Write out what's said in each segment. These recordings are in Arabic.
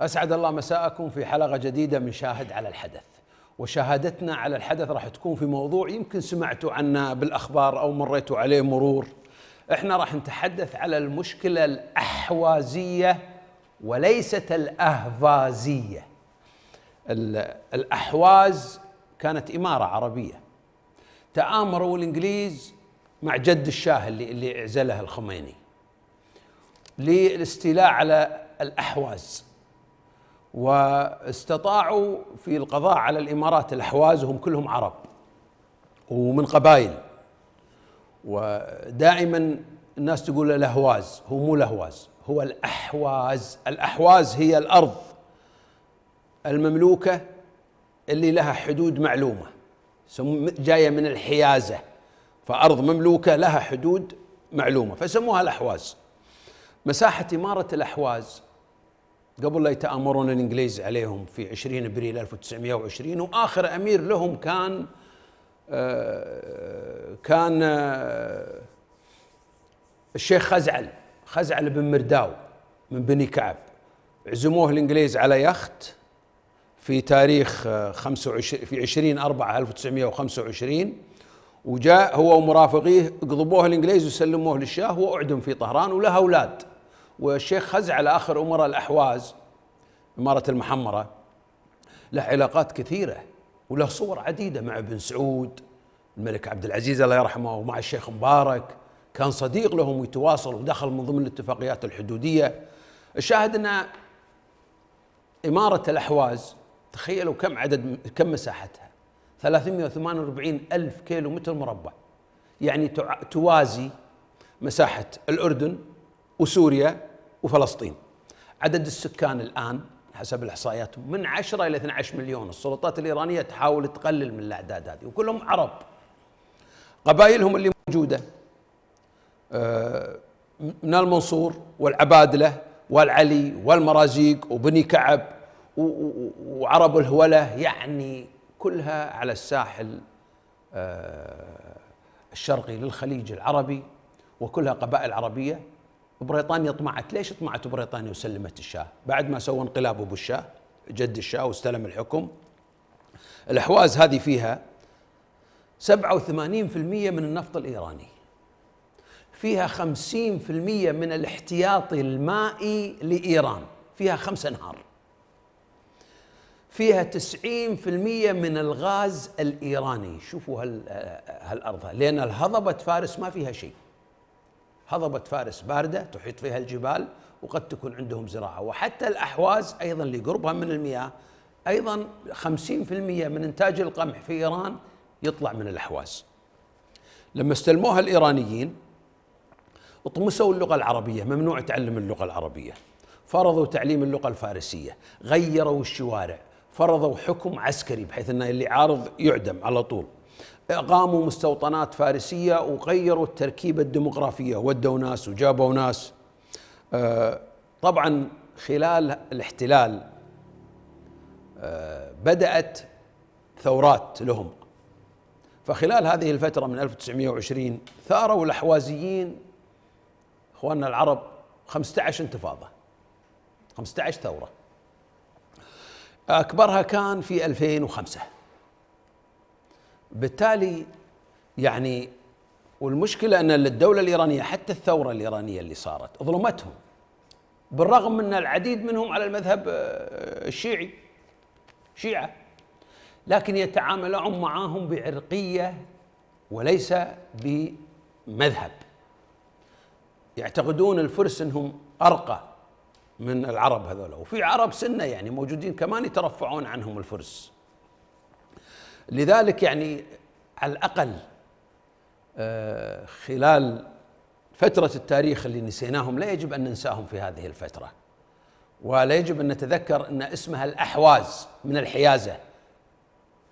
أسعد الله مساءكم في حلقة جديدة من شاهد على الحدث وشهادتنا على الحدث راح تكون في موضوع يمكن سمعتوا عنه بالأخبار أو مريتوا عليه مرور احنا راح نتحدث على المشكلة الأحوازية وليست الأهفازية الأحواز كانت إمارة عربية تآمروا الإنجليز مع جد الشاه اللي, اللي اعزله الخميني للاستيلاء على الأحواز واستطاعوا في القضاء على الامارات الاحواز هم كلهم عرب ومن قبائل ودائما الناس تقول الاهواز هو مو الاهواز هو الاحواز الاحواز هي الارض المملوكه اللي لها حدود معلومه جايه من الحيازه فارض مملوكه لها حدود معلومه فسموها الاحواز مساحه اماره الاحواز قبل لا يتآمرون الإنجليز عليهم في 20 أبريل 1920 وآخر أمير لهم كان آه، كان آه، الشيخ خزعل خزعل بن مرداو من بني كعب عزموه الإنجليز على يخت في تاريخ 25 آه، في 20 4 1925 وجاء هو ومرافقيه قضبوه الانجليز وسلموه للشاه واعدم في طهران وله اولاد والشيخ خزعل آخر أمراء الأحواز إمارة المحمرة له علاقات كثيرة وله صور عديدة مع ابن سعود الملك عبد العزيز الله يرحمه ومع الشيخ مبارك كان صديق لهم ويتواصل ودخل من ضمن الاتفاقيات الحدودية الشاهد أن إمارة الأحواز تخيلوا كم عدد كم مساحتها 348 ألف كيلو متر مربع يعني توازي مساحة الأردن وسوريا وفلسطين عدد السكان الآن حسب الإحصائيات من 10 إلى 12 مليون السلطات الإيرانية تحاول تقلل من الأعداد هذه وكلهم عرب قبائلهم اللي موجودة من آه، المنصور والعبادلة والعلي والمرازيق وبني كعب وعرب الهولة يعني كلها على الساحل آه، الشرقي للخليج العربي وكلها قبائل عربية بريطانيا طمعت ليش طمعت بريطانيا وسلمت الشاه بعد ما سوى انقلاب ابو الشاه جد الشاه واستلم الحكم الاحواز هذه فيها 87% من النفط الايراني فيها 50% من الاحتياطي المائي لايران فيها خمس انهار فيها 90% من الغاز الايراني شوفوا هالارض لان الهضبه فارس ما فيها شيء هضبة فارس باردة تحيط فيها الجبال وقد تكون عندهم زراعة وحتى الأحواز أيضا لقربها من المياه أيضا 50% من إنتاج القمح في إيران يطلع من الأحواز لما استلموها الإيرانيين اطمسوا اللغة العربية ممنوع تعلم اللغة العربية فرضوا تعليم اللغة الفارسية غيروا الشوارع فرضوا حكم عسكري بحيث أن اللي عارض يعدم على طول قاموا مستوطنات فارسية وغيروا التركيبة الديمغرافية ودوا ناس وجابوا ناس آه، طبعا خلال الاحتلال آه، بدأت ثورات لهم فخلال هذه الفترة من 1920 ثاروا الأحوازيين إخواننا العرب 15 انتفاضة 15 ثورة أكبرها كان في 2005 بالتالي يعني والمشكله ان الدوله الايرانيه حتى الثوره الايرانيه اللي صارت ظلمتهم بالرغم من العديد منهم على المذهب آه، الشيعي شيعه لكن يتعاملون معهم بعرقيه وليس بمذهب يعتقدون الفرس انهم ارقى من العرب هذول وفي عرب سنه يعني موجودين كمان يترفعون عنهم الفرس لذلك يعني على الأقل آه، خلال فترة التاريخ اللي نسيناهم لا يجب أن ننساهم في هذه الفترة ولا يجب أن نتذكر أن اسمها الأحواز من الحيازة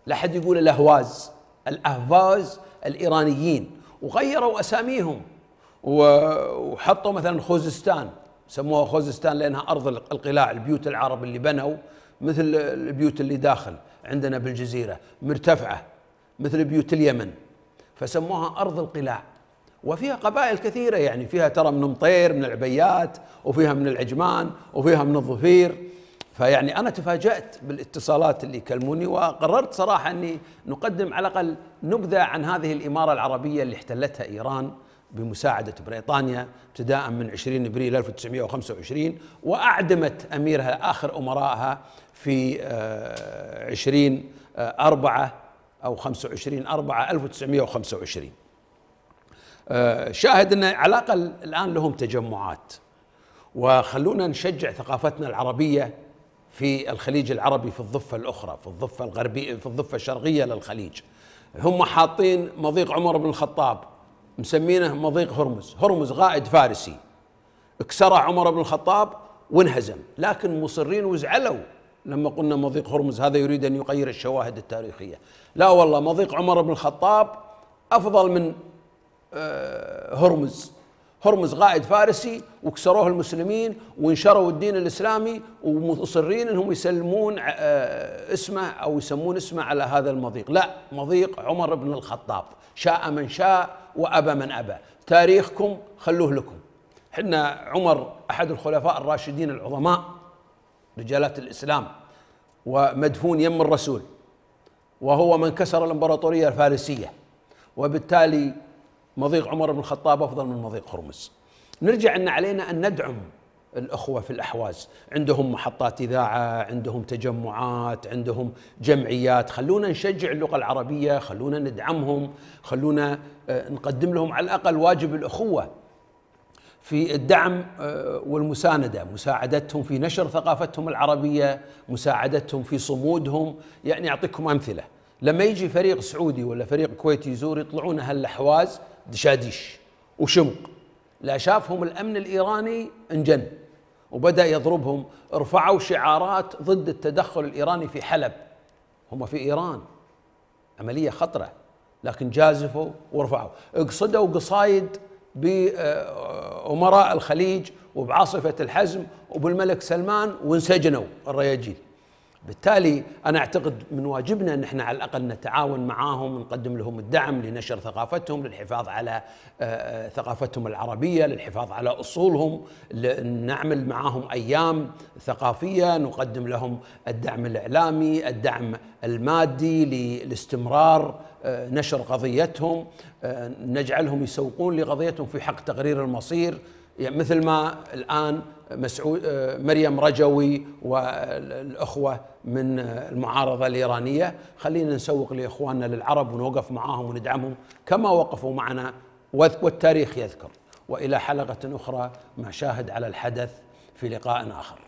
لا حد يقول الأهواز الأهواز الإيرانيين وغيروا أساميهم وحطوا مثلا خوزستان سموها خوزستان لأنها أرض القلاع البيوت العرب اللي بنوا مثل البيوت اللي داخل عندنا بالجزيرة مرتفعة مثل بيوت اليمن فسموها أرض القلاع وفيها قبائل كثيرة يعني فيها ترى من مطير من العبيات وفيها من العجمان وفيها من الظفير فيعني أنا تفاجأت بالاتصالات اللي كلموني وقررت صراحة أني نقدم على الأقل نبذة عن هذه الإمارة العربية اللي احتلتها إيران بمساعدة بريطانيا ابتداء من 20 ابريل 1925 واعدمت اميرها اخر امرائها في 20 آه، 4 آه، او 25 4 1925 شاهد ان على الاقل الان لهم تجمعات وخلونا نشجع ثقافتنا العربيه في الخليج العربي في الضفه الاخرى في الضفه الغربيه في الضفه الشرقيه للخليج هم حاطين مضيق عمر بن الخطاب مسمينه مضيق هرمز هرمز قائد فارسي كسره عمر بن الخطاب وانهزم لكن مصرين وزعلوا لما قلنا مضيق هرمز هذا يريد ان يغير الشواهد التاريخيه لا والله مضيق عمر بن الخطاب افضل من آه، هرمز هرمز قائد فارسي وكسروه المسلمين وانشروا الدين الاسلامي ومصرين انهم يسلمون آه، اسمه او يسمون اسمه على هذا المضيق، لا مضيق عمر بن الخطاب، شاء من شاء وابى من ابى، تاريخكم خلوه لكم. احنا عمر احد الخلفاء الراشدين العظماء رجالات الاسلام ومدفون يم الرسول وهو من كسر الامبراطوريه الفارسيه وبالتالي مضيق عمر بن الخطاب أفضل من مضيق هرمز نرجع أن علينا أن ندعم الأخوة في الأحواز عندهم محطات إذاعة عندهم تجمعات عندهم جمعيات خلونا نشجع اللغة العربية خلونا ندعمهم خلونا آه، نقدم لهم على الأقل واجب الأخوة في الدعم آه، والمساندة مساعدتهم في نشر ثقافتهم العربية مساعدتهم في صمودهم يعني أعطيكم أمثلة لما يجي فريق سعودي ولا فريق كويتي يزور يطلعون هالأحواز دشاديش وشمق لا شافهم الامن الايراني انجن وبدا يضربهم رفعوا شعارات ضد التدخل الايراني في حلب هم في ايران عمليه خطره لكن جازفوا ورفعوا اقصدوا قصايد بامراء آه، الخليج وبعاصفه الحزم وبالملك سلمان وانسجنوا الرياجيل بالتالي انا اعتقد من واجبنا ان احنا على الاقل نتعاون معاهم نقدم لهم الدعم لنشر ثقافتهم للحفاظ على آه، آه، ثقافتهم العربيه للحفاظ على اصولهم نعمل معاهم ايام ثقافيه نقدم لهم الدعم الاعلامي الدعم المادي لاستمرار آه، نشر قضيتهم نجعلهم يسوقون لقضيتهم في حق تقرير المصير يعني مثل ما الان مسعود آه، مريم رجوي والاخوه من المعارضه الايرانيه خلينا نسوق لاخواننا للعرب ونوقف معاهم وندعمهم كما وقفوا معنا والتاريخ يذكر والى حلقه اخرى مع شاهد على الحدث في لقاء اخر